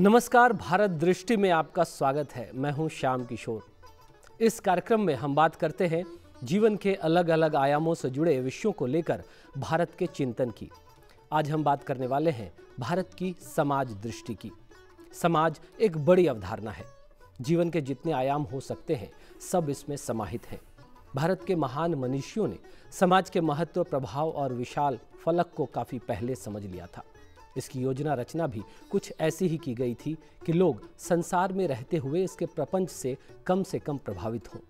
नमस्कार भारत दृष्टि में आपका स्वागत है मैं हूं श्याम किशोर इस कार्यक्रम में हम बात करते हैं जीवन के अलग अलग आयामों से जुड़े विषयों को लेकर भारत के चिंतन की आज हम बात करने वाले हैं भारत की समाज दृष्टि की समाज एक बड़ी अवधारणा है जीवन के जितने आयाम हो सकते हैं सब इसमें समाहित है भारत के महान मनुष्यों ने समाज के महत्व प्रभाव और विशाल फलक को काफ़ी पहले समझ लिया था इसकी योजना रचना भी कुछ ऐसी ही की गई थी कि लोग संसार में रहते हुए इसके प्रपंच से कम से कम प्रभावित हों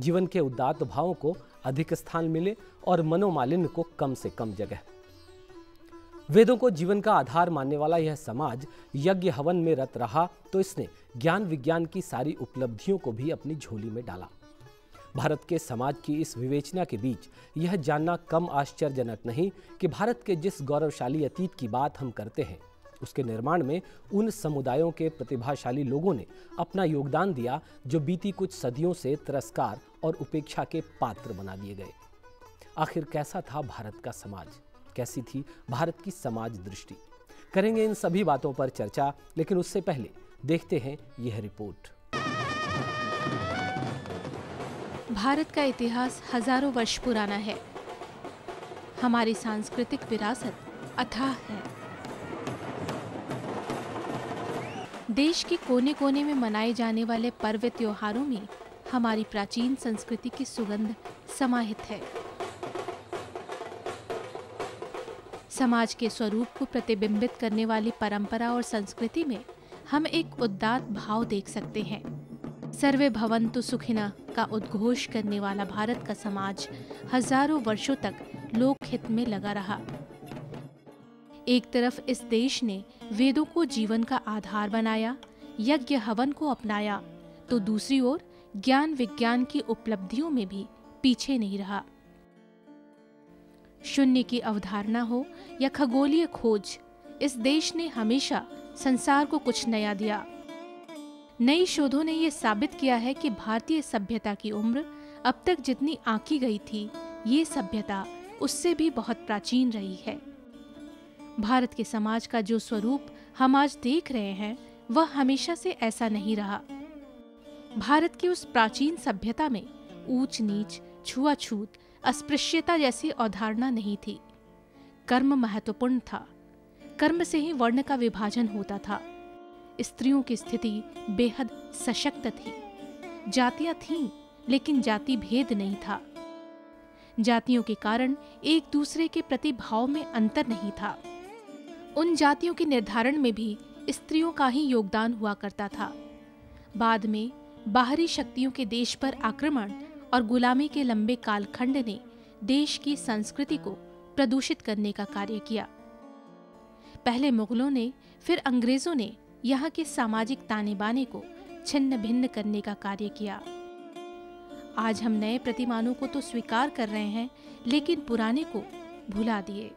जीवन के उदात भावों को अधिक स्थान मिले और मनोमालिन्य को कम से कम जगह वेदों को जीवन का आधार मानने वाला यह समाज यज्ञ हवन में रत रहा तो इसने ज्ञान विज्ञान की सारी उपलब्धियों को भी अपनी झोली में डाला भारत के समाज की इस विवेचना के बीच यह जानना कम आश्चर्यजनक नहीं कि भारत के जिस गौरवशाली अतीत की बात हम करते हैं उसके निर्माण में उन समुदायों के प्रतिभाशाली लोगों ने अपना योगदान दिया जो बीती कुछ सदियों से तिरस्कार और उपेक्षा के पात्र बना दिए गए आखिर कैसा था भारत का समाज कैसी थी भारत की समाज दृष्टि करेंगे इन सभी बातों पर चर्चा लेकिन उससे पहले देखते हैं यह रिपोर्ट भारत का इतिहास हजारों वर्ष पुराना है हमारी सांस्कृतिक विरासत अथाह है देश के कोने कोने में मनाए जाने वाले पर्व त्योहारों में हमारी प्राचीन संस्कृति की सुगंध समाहित है समाज के स्वरूप को प्रतिबिंबित करने वाली परंपरा और संस्कृति में हम एक उदात भाव देख सकते हैं सर्वे भवंतु सुखिना का उद्घोष करने वाला भारत का समाज हजारों वर्षों तक लोकहित में लगा रहा एक तरफ इस देश ने वेदों को जीवन का आधार बनाया यज्ञ हवन को अपनाया तो दूसरी ओर ज्ञान विज्ञान की उपलब्धियों में भी पीछे नहीं रहा शून्य की अवधारणा हो या खगोलीय खोज इस देश ने हमेशा संसार को कुछ नया दिया नई शोधों ने यह साबित किया है कि भारतीय सभ्यता की उम्र अब तक जितनी आंकी गई थी ये सभ्यता उससे भी बहुत प्राचीन रही है भारत के समाज का जो स्वरूप हम आज देख रहे हैं वह हमेशा से ऐसा नहीं रहा भारत की उस प्राचीन सभ्यता में ऊंच नीच छुआछूत अस्पृश्यता जैसी अवधारणा नहीं थी कर्म महत्वपूर्ण था कर्म से ही वर्ण का विभाजन होता था स्त्रियों की स्थिति बेहद सशक्त थी जातियां थीं लेकिन जाति भेद नहीं था जातियों के कारण एक दूसरे के प्रति भाव में अंतर नहीं था उन जातियों के निर्धारण में भी स्त्रियों का ही योगदान हुआ करता था बाद में बाहरी शक्तियों के देश पर आक्रमण और गुलामी के लंबे कालखंड ने देश की संस्कृति को प्रदूषित करने का कार्य किया पहले मुगलों ने फिर अंग्रेजों ने यहाँ के सामाजिक ताने बाने को छिन्न भिन्न करने का कार्य किया आज हम नए प्रतिमानों को तो स्वीकार कर रहे हैं लेकिन पुराने को भुला दिए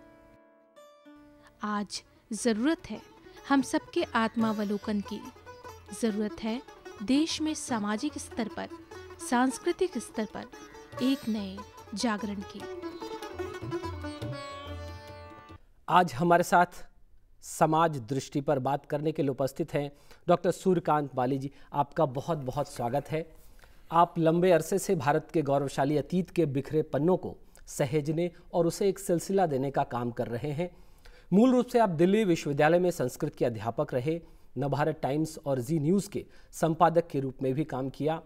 आज जरूरत है हम सबके आत्मावलोकन की जरूरत है देश में सामाजिक स्तर पर सांस्कृतिक स्तर पर एक नए जागरण की आज हमारे साथ समाज दृष्टि पर बात करने के लिए उपस्थित हैं डॉक्टर सूर्यकांत बाली जी आपका बहुत बहुत स्वागत है आप लंबे अरसे से भारत के गौरवशाली अतीत के बिखरे पन्नों को सहेजने और उसे एक सिलसिला देने का काम कर रहे हैं मूल रूप से आप दिल्ली विश्वविद्यालय में संस्कृत के अध्यापक रहे नवभारत टाइम्स और जी न्यूज़ के संपादक के रूप में भी काम किया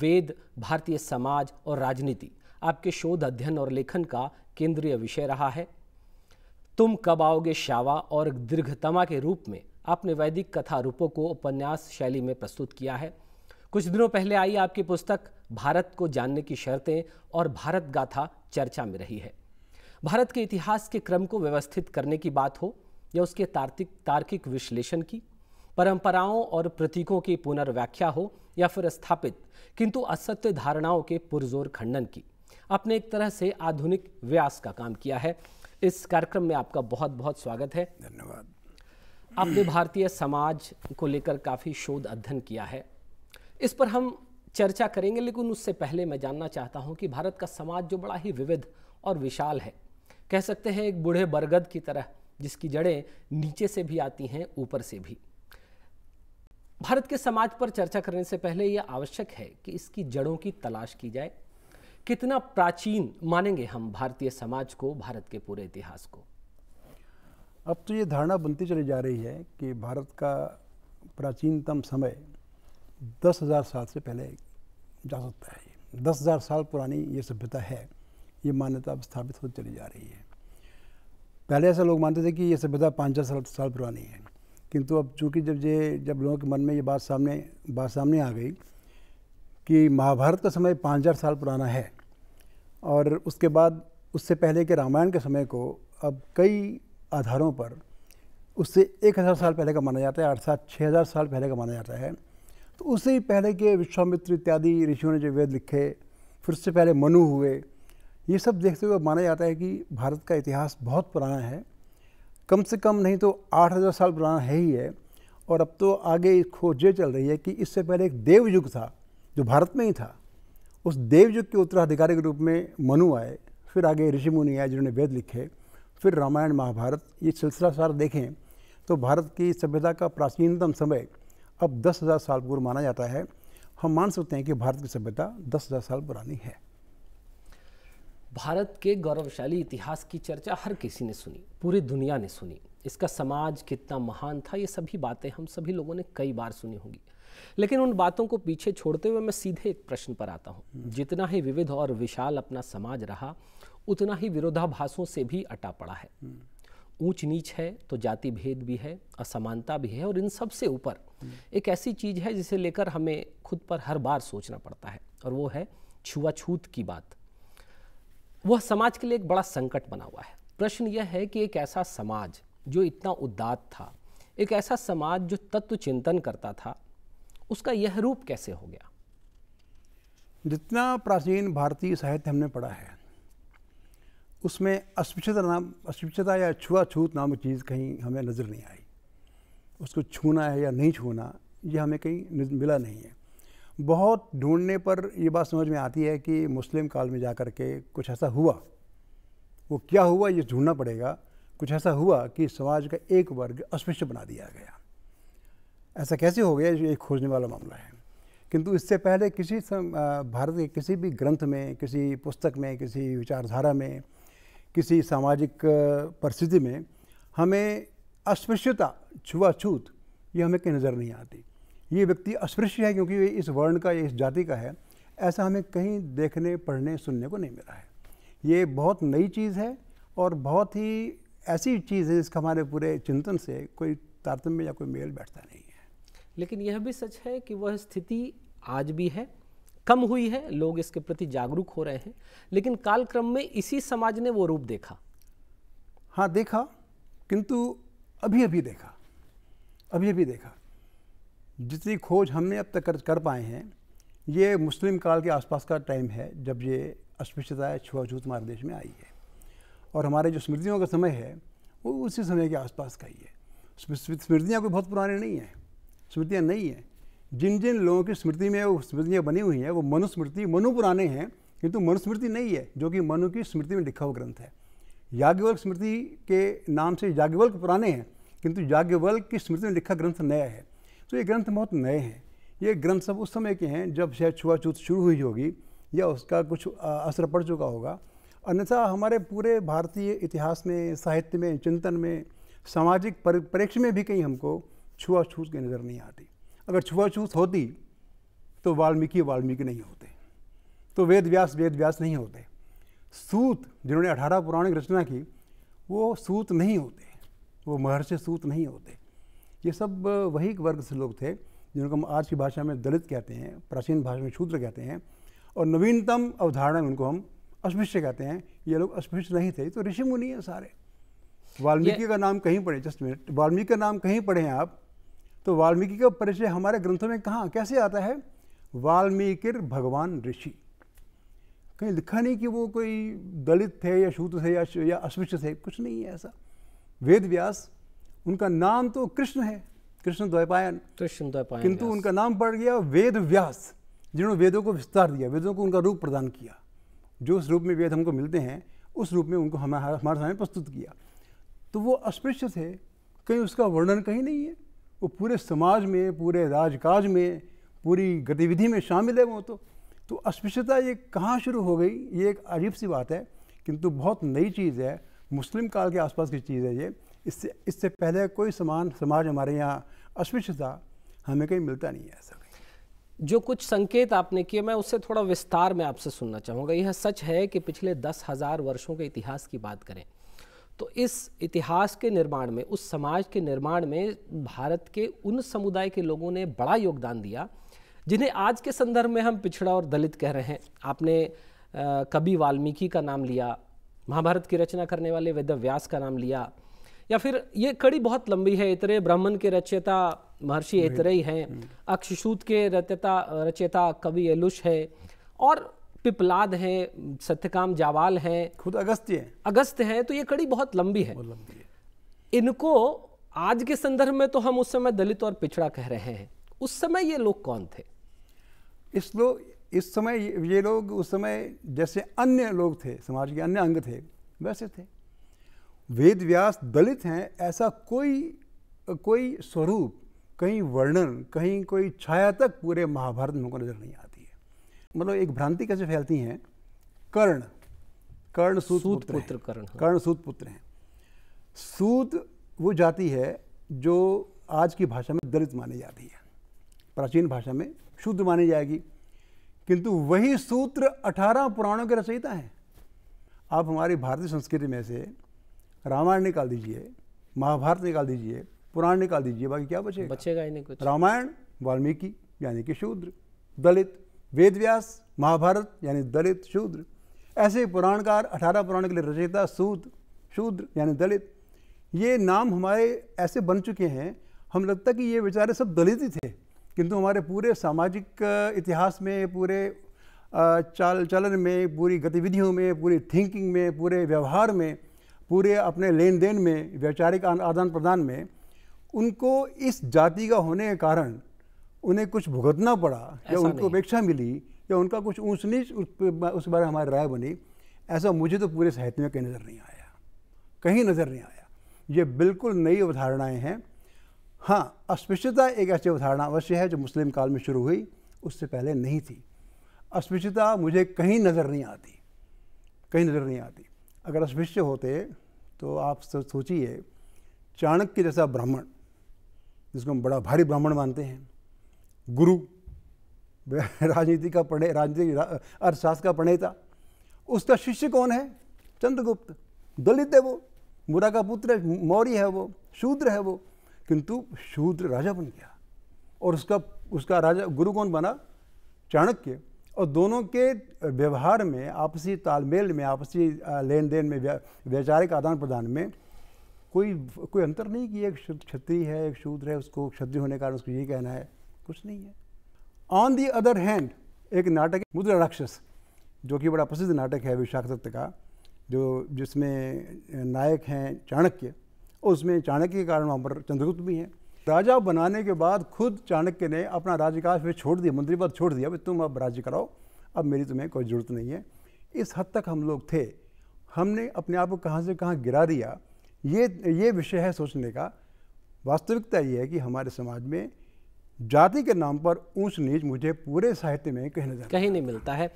वेद भारतीय समाज और राजनीति आपके शोध अध्ययन और लेखन का केंद्रीय विषय रहा है तुम कब आओगे शावा और दीर्घतमा के रूप में आपने वैदिक कथा रूपों को उपन्यास शैली में प्रस्तुत किया है कुछ दिनों पहले आई आपकी पुस्तक भारत को जानने की शर्तें और भारत गाथा चर्चा में रही है भारत के इतिहास के क्रम को व्यवस्थित करने की बात हो या उसके तार्किक तार्किक विश्लेषण की परंपराओं और प्रतीकों की पुनर्व्याख्या हो या फिर स्थापित किंतु असत्य धारणाओं के पुरजोर खंडन की आपने एक तरह से आधुनिक व्यास का काम किया है इस कार्यक्रम में आपका बहुत बहुत स्वागत है धन्यवाद आपने भारतीय समाज को लेकर काफ़ी शोध अध्ययन किया है इस पर हम चर्चा करेंगे लेकिन उससे पहले मैं जानना चाहता हूं कि भारत का समाज जो बड़ा ही विविध और विशाल है कह सकते हैं एक बूढ़े बरगद की तरह जिसकी जड़ें नीचे से भी आती हैं ऊपर से भी भारत के समाज पर चर्चा करने से पहले यह आवश्यक है कि इसकी जड़ों की तलाश की जाए कितना प्राचीन मानेंगे हम भारतीय समाज को भारत के पूरे इतिहास को अब तो ये धारणा बनती चली जा रही है कि भारत का प्राचीनतम समय दस हज़ार साल से पहले जा सकता है दस हज़ार साल पुरानी ये सभ्यता है ये मान्यता अब स्थापित होती चली जा रही है पहले ऐसा लोग मानते थे कि ये सभ्यता पाँच हज़ार साल साल पुरानी है किंतु अब चूँकि जब ये जब लोगों के मन में ये बात सामने बात सामने आ गई कि महाभारत का समय पाँच हज़ार साल पुराना है और उसके बाद उससे पहले के रामायण के समय को अब कई आधारों पर उससे एक हज़ार साल पहले का माना जाता है आठ सात छः हज़ार साल पहले का माना जाता है तो उससे ही पहले के विश्वामित्र इत्यादि ऋषियों ने जो वेद लिखे फिर उससे पहले मनु हुए ये सब देखते हुए माना जाता है कि भारत का इतिहास बहुत पुराना है कम से कम नहीं तो आठ हज़ार साल पुराना है ही है और अब तो आगे खोज चल रही है कि इससे पहले एक देवयुग था जो भारत में ही था उस देवयुग के उत्तराधिकारी के रूप में मनु आए फिर आगे ऋषि मुनि आए जिन्होंने वेद लिखे फिर रामायण महाभारत ये सिलसिला सार देखें तो भारत की सभ्यता का प्राचीनतम समय अब दस हज़ार साल पूर्व माना जाता है हम मान सकते हैं कि भारत की सभ्यता दस हज़ार साल पुरानी है भारत के गौरवशाली इतिहास की चर्चा हर किसी ने सुनी पूरी दुनिया ने सुनी इसका समाज कितना महान था ये सभी बातें हम सभी लोगों ने कई बार सुनी होंगी लेकिन उन बातों को पीछे छोड़ते हुए मैं सीधे एक प्रश्न पर आता हूँ जितना ही विविध और विशाल अपना समाज रहा उतना ही विरोधाभासों से भी अटा पड़ा है ऊंच नीच है तो जाति भेद भी है असमानता भी है और इन सब से ऊपर एक ऐसी चीज़ है जिसे लेकर हमें खुद पर हर बार सोचना पड़ता है और वो है छुआछूत की बात वह समाज के लिए एक बड़ा संकट बना हुआ है प्रश्न यह है कि एक ऐसा समाज जो इतना उदात था एक ऐसा समाज जो तत्व चिंतन करता था उसका यह रूप कैसे हो गया जितना प्राचीन भारतीय साहित्य हमने पढ़ा है उसमें अस्पृश्यता नाम अस्पृश्यता या छुआछूत नाम की चीज़ कहीं हमें नज़र नहीं आई उसको छूना है या नहीं छूना ये हमें कहीं मिला नहीं है बहुत ढूंढने पर ये बात समझ में आती है कि मुस्लिम काल में जा कर के कुछ ऐसा हुआ वो क्या हुआ ये ढूंढना पड़ेगा कुछ ऐसा हुआ कि समाज का एक वर्ग अस्पृश्य बना दिया गया ऐसा कैसे हो गया ये खोजने वाला मामला है किंतु इससे पहले किसी भारत के किसी भी ग्रंथ में किसी पुस्तक में किसी विचारधारा में किसी सामाजिक परिस्थिति में हमें अस्पृश्यता छुआछूत ये हमें कहीं नज़र नहीं आती ये व्यक्ति अस्पृश्य है क्योंकि ये इस वर्ण का इस जाति का है ऐसा हमें कहीं देखने पढ़ने सुनने को नहीं मिला है ये बहुत नई चीज़ है और बहुत ही ऐसी चीज़ है जिसका हमारे पूरे चिंतन से कोई तारतम्य या कोई मेल बैठता नहीं लेकिन यह भी सच है कि वह स्थिति आज भी है कम हुई है लोग इसके प्रति जागरूक हो रहे हैं लेकिन कालक्रम में इसी समाज ने वो रूप देखा हाँ देखा किंतु अभी अभी देखा अभी अभी देखा जितनी खोज हमने अब तक कर, कर पाए हैं ये मुस्लिम काल के आसपास का टाइम है जब ये अस्पृश्यता छुआछूत हमारे देश में आई है और हमारे जो स्मृतियों का समय है वो उसी समय के आसपास का ही है स्मृतियाँ कोई बहुत पुराने नहीं हैं स्मृतियाँ नहीं हैं जिन जिन लोगों की स्मृति में वो स्मृतियाँ बनी हुई हैं वो मनुस्मृति मनु पुराने हैं किंतु मनुस्मृति नहीं है जो कि मनु की स्मृति में लिखा हुआ ग्रंथ है याज्ञवल्क स्मृति के नाम से याज्ञवल्क पुराने हैं किंतु याज्ञवल्क की स्मृति में लिखा ग्रंथ नया है तो ये ग्रंथ बहुत नए हैं ये ग्रंथ सब उस समय के हैं जब शायद छुआछूत शुरू हुई होगी या उसका कुछ असर पड़ चुका होगा अन्यथा हमारे पूरे भारतीय इतिहास में साहित्य में चिंतन में सामाजिक परिप्रेक्ष्य में भी कहीं हमको छुआछूत की नज़र नहीं आती अगर छुआछूत होती तो वाल्मीकि वाल्मीकि नहीं होते तो वेद व्यास वेद व्यास नहीं होते सूत जिन्होंने अठारह पुराणिक रचना की वो सूत नहीं होते वो महर्षि सूत नहीं होते ये सब वही वर्ग से लोग थे जिनको हम आज की भाषा में दलित कहते हैं प्राचीन भाषा में शूद्र कहते हैं और नवीनतम अवधारणा में उनको हम अस्पृश्य कहते हैं ये लोग अस्पृश्य नहीं थे तो ऋषि मुनि हैं सारे वाल्मीकि का नाम कहीं पढ़े जस्ट मिनट वाल्मीकि का नाम कहीं पढ़े हैं आप तो वाल्मीकि का परिचय हमारे ग्रंथों में कहाँ कैसे आता है वाल्मीकि भगवान ऋषि कहीं लिखा नहीं कि वो कोई दलित थे या शूत थे या या अस्पृश्य थे कुछ नहीं है ऐसा वेद व्यास उनका नाम तो कृष्ण है कृष्ण द्वैपायन कृष्ण द्वैपायन किंतु उनका नाम पड़ गया वेद व्यास जिन्होंने वेदों को विस्तार दिया वेदों को उनका रूप प्रदान किया जो उस रूप में वेद हमको मिलते हैं उस रूप में उनको हमारे हमारे सामने प्रस्तुत किया तो वो अस्पृश्य थे कहीं उसका वर्णन कहीं नहीं है वो पूरे समाज में पूरे राजकाज में पूरी गतिविधि में शामिल है वो तो तो अस्पृश्यता ये कहाँ शुरू हो गई ये एक अजीब सी बात है किंतु बहुत नई चीज़ है मुस्लिम काल के आसपास की चीज़ है ये इससे इससे पहले कोई समान समाज हमारे यहाँ अस्पृश्यता हमें कहीं मिलता नहीं है ऐसा जो कुछ संकेत आपने किए मैं उससे थोड़ा विस्तार में आपसे सुनना चाहूँगा यह सच है कि पिछले दस हज़ार वर्षों के इतिहास की बात करें तो इस इतिहास के निर्माण में उस समाज के निर्माण में भारत के उन समुदाय के लोगों ने बड़ा योगदान दिया जिन्हें आज के संदर्भ में हम पिछड़ा और दलित कह रहे हैं आपने कवि वाल्मीकि का नाम लिया महाभारत की रचना करने वाले व्यास का नाम लिया या फिर ये कड़ी बहुत लंबी है इतरे ब्राह्मण के रचयिता महर्षि इतरे हैं अक्षसूत के रचयता रचयिता कवि एलुष है और पिपलाद है सत्यकाम जावाल है खुद अगस्त है अगस्त है तो ये कड़ी बहुत लंबी है, लंबी है। इनको आज के संदर्भ में तो हम उस समय दलित और पिछड़ा कह रहे हैं उस समय ये लोग कौन थे इस लोग इस समय ये लोग उस समय जैसे अन्य लोग थे समाज के अन्य अंग थे वैसे थे वेद व्यास दलित हैं ऐसा कोई कोई स्वरूप कहीं वर्णन कहीं कोई छाया तक पूरे महाभारत में उनको नजर नहीं आता मतलब एक भ्रांति कैसे फैलती है कर्ण कर्ण सूत पुत्र, पुत्र कर्ण हाँ। कर्ण सूत पुत्र हैं सूत वो जाति है जो आज की भाषा में दलित मानी जाती है प्राचीन भाषा में शूद्र मानी जाएगी किंतु वही सूत्र अठारह पुराणों के रचयिता हैं आप हमारी भारतीय संस्कृति में से रामायण निकाल दीजिए महाभारत निकाल दीजिए पुराण निकाल दीजिए बाकी क्या बचेगा बचेगा ही नहीं कुछ रामायण वाल्मीकि यानी कि शूद्र दलित वेदव्यास महाभारत यानी दलित शूद्र ऐसे पुराणकार अठारह पुराण के लिए रचयिता सूद शूद्र यानी दलित ये नाम हमारे ऐसे बन चुके हैं हम लगता कि ये बेचारे सब दलित ही थे किंतु हमारे पूरे सामाजिक इतिहास में पूरे चाल चलन में पूरी गतिविधियों में पूरी थिंकिंग में पूरे व्यवहार में पूरे अपने लेन देन में वैचारिक आदान प्रदान में उनको इस जाति का होने के कारण उन्हें कुछ भुगतना पड़ा या उनको अपेक्षा मिली या उनका कुछ ऊंच नीच उस बारे में हमारी राय बनी ऐसा मुझे तो पूरे साहित्य में कहीं नज़र नहीं आया कहीं नज़र नहीं आया ये बिल्कुल नई अवधारणाएँ हैं हाँ अस्पृश्यता एक ऐसी अवधारणा अवश्य है जो मुस्लिम काल में शुरू हुई उससे पहले नहीं थी अस्पृश्यता मुझे कहीं नज़र नहीं आती कहीं नज़र नहीं आती अगर अस्पृश्य होते तो आप सोचिए चाणक्य जैसा ब्राह्मण जिसको हम बड़ा भारी ब्राह्मण मानते हैं गुरु राजनीति का पढ़े राजनीति अर्थशास्त्र का प्रणेता उसका शिष्य कौन है चंद्रगुप्त दलित है वो मुरा का पुत्र मौर्य है वो शूद्र है वो किंतु शूद्र राजा बन गया और उसका उसका राजा गुरु कौन बना चाणक्य और दोनों के व्यवहार में आपसी तालमेल में आपसी लेन देन में वैचारिक आदान प्रदान में कोई कोई अंतर नहीं कि एक क्षत्रिय है एक शूद्र है उसको क्षत्रिय होने के कारण उसको ये कहना है कुछ नहीं है ऑन दी अदर हैंड एक नाटक मुद्रा राक्षस जो कि बड़ा प्रसिद्ध नाटक है विशाख दत्त का जो जिसमें नायक हैं चाणक्य और उसमें चाणक्य के कारण वहाँ पर चंद्रगुप्त भी हैं राजा बनाने के बाद खुद चाणक्य ने अपना राज्यकाल फिर छोड़ दिया मंत्री पद छोड़ दिया भाई तुम अब राज्य कराओ अब मेरी तुम्हें कोई ज़रूरत नहीं है इस हद तक हम लोग थे हमने अपने आप को कहाँ से कहाँ गिरा दिया ये ये विषय है सोचने का वास्तविकता ये है कि हमारे समाज में जाति के नाम पर ऊंच नीच मुझे पूरे साहित्य में कहीं नजर कहीं नहीं मिलता है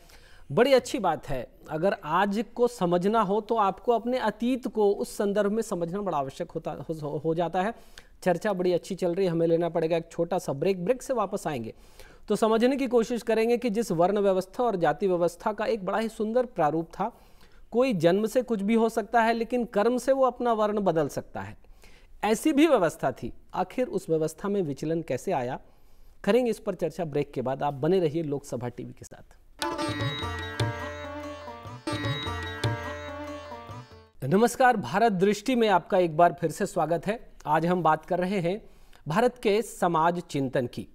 बड़ी अच्छी बात है अगर आज को समझना हो तो आपको अपने अतीत को उस संदर्भ में समझना बड़ा आवश्यक होता हो, हो जाता है चर्चा बड़ी अच्छी चल रही है हमें लेना पड़ेगा एक छोटा सा ब्रेक ब्रेक से वापस आएंगे तो समझने की कोशिश करेंगे कि जिस वर्ण व्यवस्था और जाति व्यवस्था का एक बड़ा ही सुंदर प्रारूप था कोई जन्म से कुछ भी हो सकता है लेकिन कर्म से वो अपना वर्ण बदल सकता है ऐसी भी व्यवस्था थी आखिर उस व्यवस्था में विचलन कैसे आया करेंगे इस पर चर्चा ब्रेक के बाद आप बने रहिए लोकसभा टीवी के साथ नमस्कार भारत दृष्टि में आपका एक बार फिर से स्वागत है आज हम बात कर रहे हैं भारत के समाज चिंतन की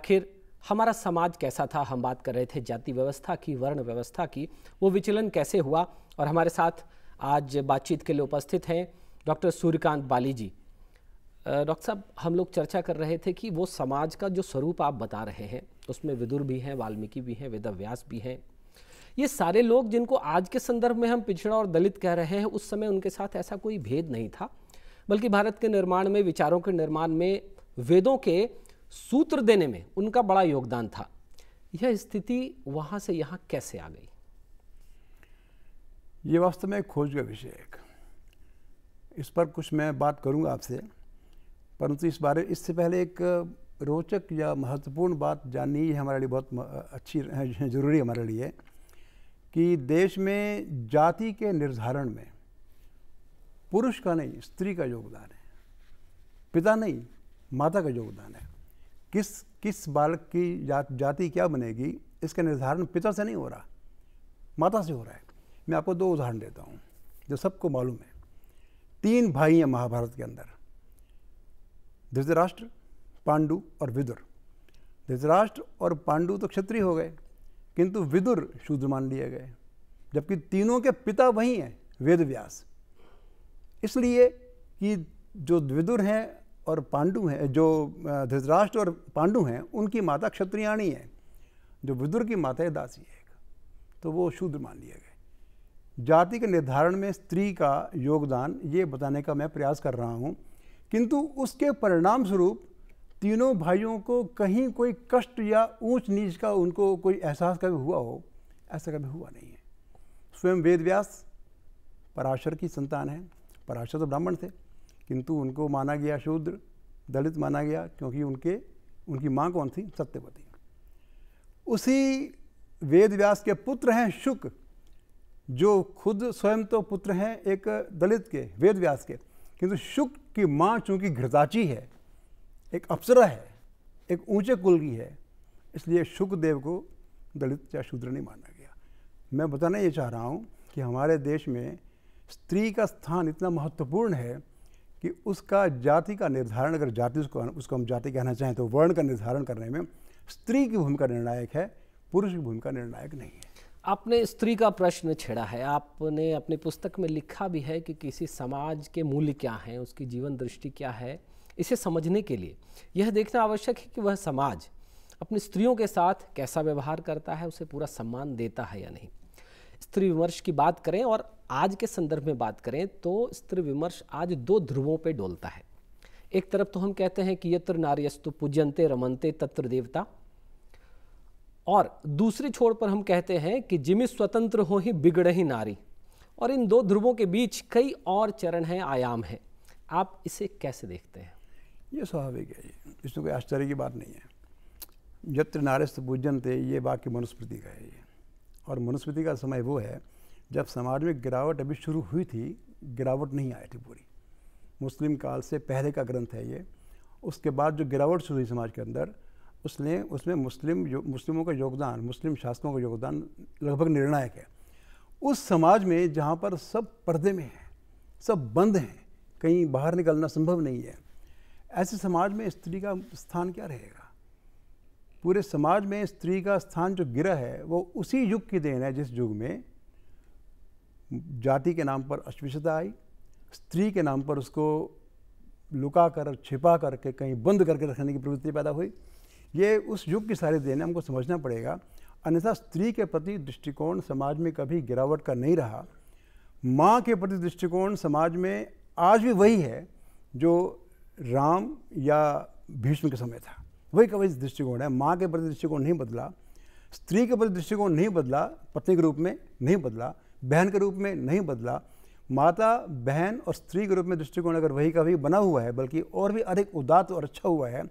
आखिर हमारा समाज कैसा था हम बात कर रहे थे जाति व्यवस्था की वर्ण व्यवस्था की वो विचलन कैसे हुआ और हमारे साथ आज बातचीत के लिए उपस्थित हैं डॉक्टर सूर्यकांत बाली जी डॉक्टर साहब हम लोग चर्चा कर रहे थे कि वो समाज का जो स्वरूप आप बता रहे हैं उसमें विदुर भी हैं वाल्मीकि भी हैं वेदव्यास भी हैं ये सारे लोग जिनको आज के संदर्भ में हम पिछड़ा और दलित कह रहे हैं उस समय उनके साथ ऐसा कोई भेद नहीं था बल्कि भारत के निर्माण में विचारों के निर्माण में वेदों के सूत्र देने में उनका बड़ा योगदान था यह स्थिति वहाँ से यहाँ कैसे आ गई ये वास्तव में खोज का विषय है इस पर कुछ मैं बात करूँगा आपसे परंतु इस बारे इससे पहले एक रोचक या महत्वपूर्ण बात जाननी हमारे लिए बहुत अच्छी ज़रूरी हमारे लिए कि देश में जाति के निर्धारण में पुरुष का नहीं स्त्री का योगदान है पिता नहीं माता का योगदान है किस किस बालक की जा, जाति क्या बनेगी इसका निर्धारण पिता से नहीं हो रहा माता से हो रहा है मैं आपको दो उदाहरण देता हूँ जो सबको मालूम है तीन भाई हैं महाभारत के अंदर धृतराष्ट्र पांडु और विदुर धृतराष्ट्र और पांडु तो क्षत्रिय हो गए किंतु विदुर शूद्र मान लिए गए जबकि तीनों के पिता वही हैं वेद व्यास इसलिए कि जो विदुर हैं और पांडु हैं जो धृतराष्ट्र और पांडु हैं उनकी माता क्षत्रियाणी है जो विदुर की माता है दासी है तो वो शूद्र मान लिए गए जाति के निर्धारण में स्त्री का योगदान ये बताने का मैं प्रयास कर रहा हूँ किंतु उसके परिणाम स्वरूप तीनों भाइयों को कहीं कोई कष्ट या ऊंच नीच का उनको कोई एहसास कभी हुआ हो ऐसा कभी हुआ नहीं है स्वयं वेद व्यास पराशर की संतान है पराशर तो ब्राह्मण थे किंतु उनको माना गया शूद्र दलित माना गया क्योंकि उनके उनकी माँ कौन थी सत्यवती उसी वेद व्यास के पुत्र हैं शुक जो खुद स्वयं तो पुत्र हैं एक दलित के वेद व्यास के किंतु शुक कि माँ चूँकि घृताची है एक अप्सरा है एक ऊंचे कुल की है इसलिए सुखदेव को दलित या शूद्र नहीं माना गया मैं बताना ये चाह रहा हूँ कि हमारे देश में स्त्री का स्थान इतना महत्वपूर्ण है कि उसका जाति का निर्धारण अगर जाति उसको उसको हम जाति कहना चाहें तो वर्ण का निर्धारण करने में स्त्री की भूमिका निर्णायक है पुरुष की भूमिका निर्णायक नहीं है आपने स्त्री का प्रश्न छेड़ा है आपने अपनी पुस्तक में लिखा भी है कि किसी समाज के मूल्य क्या हैं उसकी जीवन दृष्टि क्या है इसे समझने के लिए यह देखना आवश्यक है कि वह समाज अपनी स्त्रियों के साथ कैसा व्यवहार करता है उसे पूरा सम्मान देता है या नहीं स्त्री विमर्श की बात करें और आज के संदर्भ में बात करें तो स्त्री विमर्श आज दो ध्रुवों पर डोलता है एक तरफ तो हम कहते हैं कि यत्र नारियस्तु पूजनते रमनते तत्र देवता और दूसरी छोर पर हम कहते हैं कि जिमि स्वतंत्र हो ही बिगड़ ही नारी और इन दो ध्रुवों के बीच कई और चरण हैं आयाम हैं आप इसे कैसे देखते हैं ये स्वाभाविक है ये इसमें कोई आश्चर्य की बात नहीं है यत्र नारिस्त पूजन थे ये वाक्य मनुस्मृति का है ये और मनुस्मृति का समय वो है जब समाज में गिरावट अभी शुरू हुई थी गिरावट नहीं आई थी पूरी मुस्लिम काल से पहले का ग्रंथ है ये उसके बाद जो गिरावट शुरू हुई समाज के अंदर उसने उसमें मुस्लिम मुस्लिमों का योगदान मुस्लिम शासकों का योगदान लगभग निर्णायक है उस समाज में जहाँ पर सब पर्दे में हैं सब बंद हैं कहीं बाहर निकलना संभव नहीं है ऐसे समाज में स्त्री का स्थान क्या रहेगा पूरे समाज में स्त्री का स्थान जो गिरा है वो उसी युग की देन है जिस युग में जाति के नाम पर अस्पृश्यता आई स्त्री के नाम पर उसको लुका कर छिपा करके कहीं बंद करके रखने की प्रवृत्ति पैदा हुई ये उस युग की सारी देन हमको समझना पड़ेगा अन्यथा स्त्री के प्रति दृष्टिकोण समाज में कभी गिरावट का नहीं रहा माँ के प्रति दृष्टिकोण समाज में आज भी वही है जो राम या भीष्म के समय था वही का वही दृष्टिकोण है माँ के प्रति दृष्टिकोण नहीं बदला स्त्री के प्रति दृष्टिकोण नहीं बदला पत्नी के रूप में नहीं बदला बहन के रूप में नहीं बदला माता बहन और स्त्री के रूप में दृष्टिकोण अगर वही का बना हुआ है बल्कि और भी अधिक उदात और अच्छा हुआ है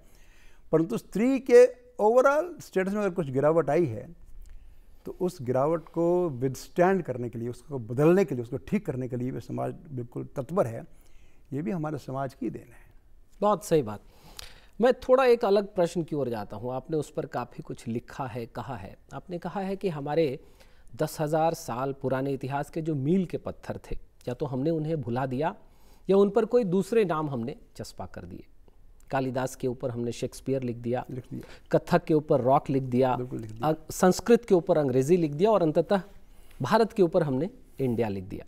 परंतु स्त्री के ओवरऑल स्टेटस में अगर कुछ गिरावट आई है तो उस गिरावट को विदस्टैंड करने के लिए उसको बदलने के लिए उसको ठीक करने के लिए समाज बिल्कुल तत्पर है ये भी हमारे समाज की देन है बहुत सही बात मैं थोड़ा एक अलग प्रश्न की ओर जाता हूँ आपने उस पर काफ़ी कुछ लिखा है कहा है आपने कहा है कि हमारे दस हज़ार साल पुराने इतिहास के जो मील के पत्थर थे या तो हमने उन्हें भुला दिया या उन पर कोई दूसरे नाम हमने चस्पा कर दिए कालिदास के ऊपर हमने शेक्सपियर लिख दिया लिख दिया कथक के ऊपर रॉक लिख दिया, अं, संस्कृत के ऊपर अंग्रेजी लिख दिया और अंततः भारत के ऊपर हमने इंडिया लिख दिया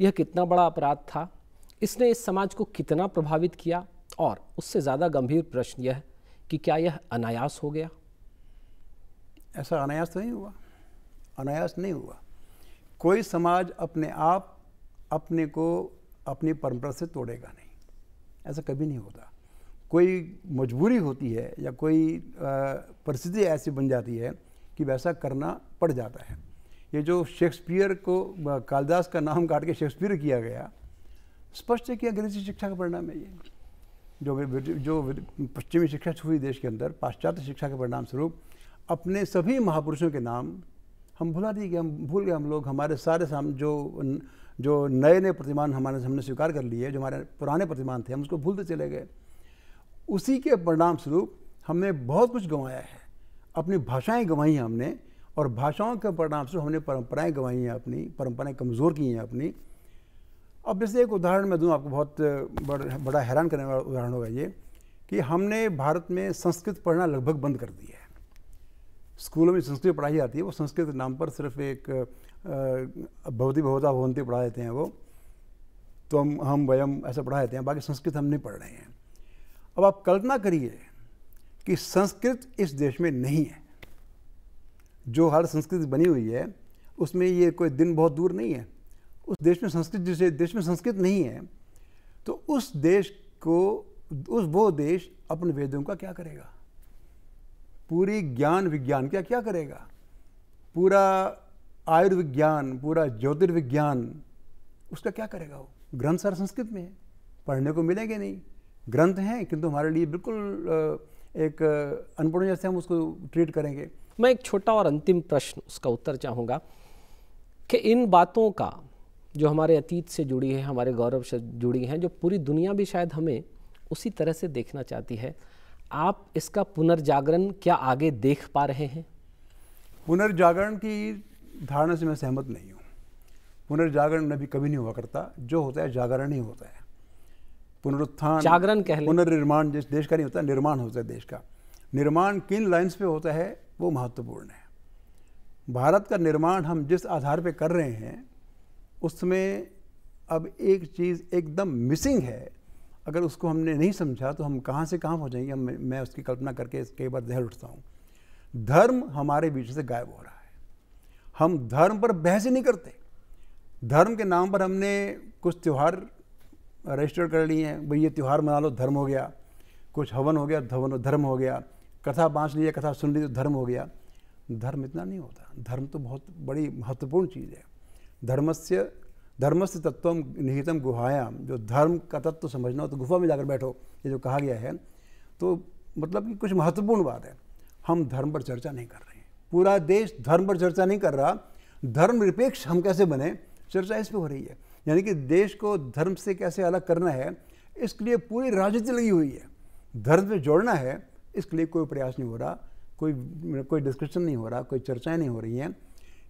यह कितना बड़ा अपराध था इसने इस समाज को कितना प्रभावित किया और उससे ज़्यादा गंभीर प्रश्न यह कि क्या यह अनायास हो गया ऐसा अनायास नहीं हुआ अनायास नहीं हुआ कोई समाज अपने आप अपने को अपनी परंपरा से तोड़ेगा नहीं ऐसा कभी नहीं होता कोई मजबूरी होती है या कोई परिस्थिति ऐसी बन जाती है कि वैसा करना पड़ जाता है ये जो शेक्सपियर को कालिदास का नाम काट के शेक्सपियर किया गया स्पष्ट है कि अंग्रेजी शिक्षा का परिणाम है ये जो जो पश्चिमी शिक्षा हुई देश के अंदर पाश्चात्य शिक्षा के परिणाम स्वरूप अपने सभी महापुरुषों के नाम हम भुला दिए गए हम भूल गए हम लोग हमारे सारे साम जो जो नए नए प्रतिमान हमारे हमने स्वीकार कर लिए जो हमारे पुराने प्रतिमान थे हम उसको भूलते चले गए उसी के परिणाम स्वरूप हमने बहुत कुछ गंवाया है अपनी भाषाएं गंवाई हैं हमने और भाषाओं के परिणाम स्वरूप हमने परंपराएं गंवाई हैं अपनी परंपराएं कमज़ोर की हैं अपनी अब जैसे एक उदाहरण मैं दूँ आपको बहुत बड़, बड़ा हैरान करने वाला उदाहरण होगा ये कि हमने भारत में संस्कृत पढ़ना लगभग बंद कर दिया है स्कूलों में संस्कृत पढ़ाई जाती है वो संस्कृत नाम पर सिर्फ एक भवती भवता भवंती पढ़ा देते हैं वो तो हम हम वयम ऐसा पढ़ा देते हैं बाकी संस्कृत हम नहीं पढ़ रहे हैं अब आप कल्पना करिए कि संस्कृत इस देश में नहीं है जो हर संस्कृति बनी हुई है उसमें ये कोई दिन बहुत दूर नहीं है उस देश में संस्कृत जिसे देश में संस्कृत नहीं है तो उस देश को उस वो देश अपने वेदों का क्या करेगा पूरी ज्ञान विज्ञान का क्या करेगा पूरा आयुर्विज्ञान पूरा ज्योतिर्विज्ञान उसका क्या करेगा वो ग्रंथ सर संस्कृत में है पढ़ने को मिलेंगे नहीं ग्रंथ हैं किंतु हमारे लिए बिल्कुल एक अनपढ़ जैसे हम उसको ट्रीट करेंगे मैं एक छोटा और अंतिम प्रश्न उसका उत्तर चाहूँगा कि इन बातों का जो हमारे अतीत से जुड़ी है हमारे गौरव से जुड़ी हैं जो पूरी दुनिया भी शायद हमें उसी तरह से देखना चाहती है आप इसका पुनर्जागरण क्या आगे देख पा रहे हैं पुनर्जागरण की धारणा से मैं सहमत नहीं हूँ पुनर्जागरण भी कभी नहीं हुआ करता जो होता है जागरण ही होता है पुनरुत्थान जागरण कह पुनर्निर्माण जिस देश का नहीं होता निर्माण होता है देश का निर्माण किन लाइन्स पे होता है वो महत्वपूर्ण है भारत का निर्माण हम जिस आधार पे कर रहे हैं उसमें अब एक चीज़ एकदम मिसिंग है अगर उसको हमने नहीं समझा तो हम कहाँ से कहाँ पहुँचेंगे हम मैं उसकी कल्पना करके कई बार जहर उठता हूँ धर्म हमारे बीच से गायब हो रहा है हम धर्म पर बहस ही नहीं करते धर्म के नाम पर हमने कुछ त्यौहार रजिस्टर कर लिए हैं भाई ये त्यौहार मना लो धर्म हो गया कुछ हवन हो गया धवन धर्म हो गया कथा बाँच ली कथा सुन ली तो धर्म हो गया धर्म इतना नहीं होता धर्म तो बहुत बड़ी महत्वपूर्ण चीज़ है धर्मस्य धर्मस्य तत्व निहितम गुहायाम जो धर्म का तत्व समझना हो तो गुफा में जाकर बैठो ये जो कहा गया है तो मतलब कि कुछ महत्वपूर्ण बात है हम धर्म पर चर्चा नहीं कर रहे हैं पूरा देश धर्म पर चर्चा नहीं कर रहा धर्म निरपेक्ष हम कैसे बने चर्चा इस पर हो रही है यानी कि देश को धर्म से कैसे अलग करना है इसके लिए पूरी राजनीति लगी हुई है धर्म में जोड़ना है इसके लिए कोई प्रयास नहीं हो रहा कोई कोई डिस्कशन नहीं हो रहा कोई चर्चाएं नहीं हो रही हैं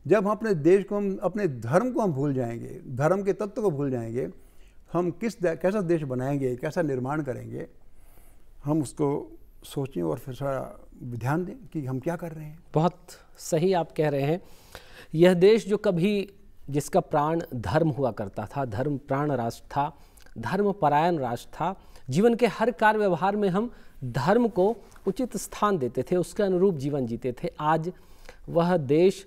जब हम अपने देश को हम अपने धर्म को हम भूल जाएंगे धर्म के तत्व को भूल जाएंगे हम किस कैसा देश बनाएंगे कैसा निर्माण करेंगे हम उसको सोचें और फिर थोड़ा ध्यान दें कि हम क्या कर रहे हैं बहुत सही आप कह रहे हैं यह देश जो कभी जिसका प्राण धर्म हुआ करता था धर्म प्राण राष्ट्र था धर्म परायण राष्ट्र था जीवन के हर कार्य व्यवहार में हम धर्म को उचित स्थान देते थे उसके अनुरूप जीवन जीते थे आज वह देश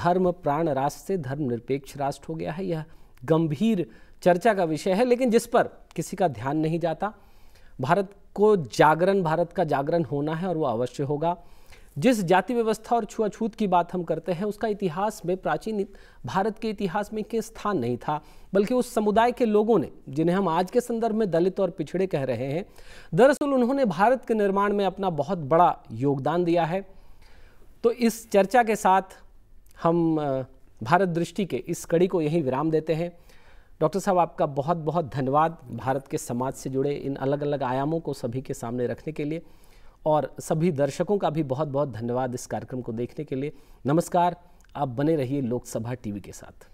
धर्म प्राण राष्ट्र से धर्म निरपेक्ष राष्ट्र हो गया है यह गंभीर चर्चा का विषय है लेकिन जिस पर किसी का ध्यान नहीं जाता भारत को जागरण भारत का जागरण होना है और वो अवश्य होगा जिस जाति व्यवस्था और छुआछूत की बात हम करते हैं उसका इतिहास में प्राचीन भारत के इतिहास में के स्थान नहीं था बल्कि उस समुदाय के लोगों ने जिन्हें हम आज के संदर्भ में दलित और पिछड़े कह रहे हैं दरअसल उन्होंने भारत के निर्माण में अपना बहुत बड़ा योगदान दिया है तो इस चर्चा के साथ हम भारत दृष्टि के इस कड़ी को यहीं विराम देते हैं डॉक्टर साहब आपका बहुत बहुत धन्यवाद भारत के समाज से जुड़े इन अलग अलग आयामों को सभी के सामने रखने के लिए और सभी दर्शकों का भी बहुत बहुत धन्यवाद इस कार्यक्रम को देखने के लिए नमस्कार आप बने रहिए लोकसभा टीवी के साथ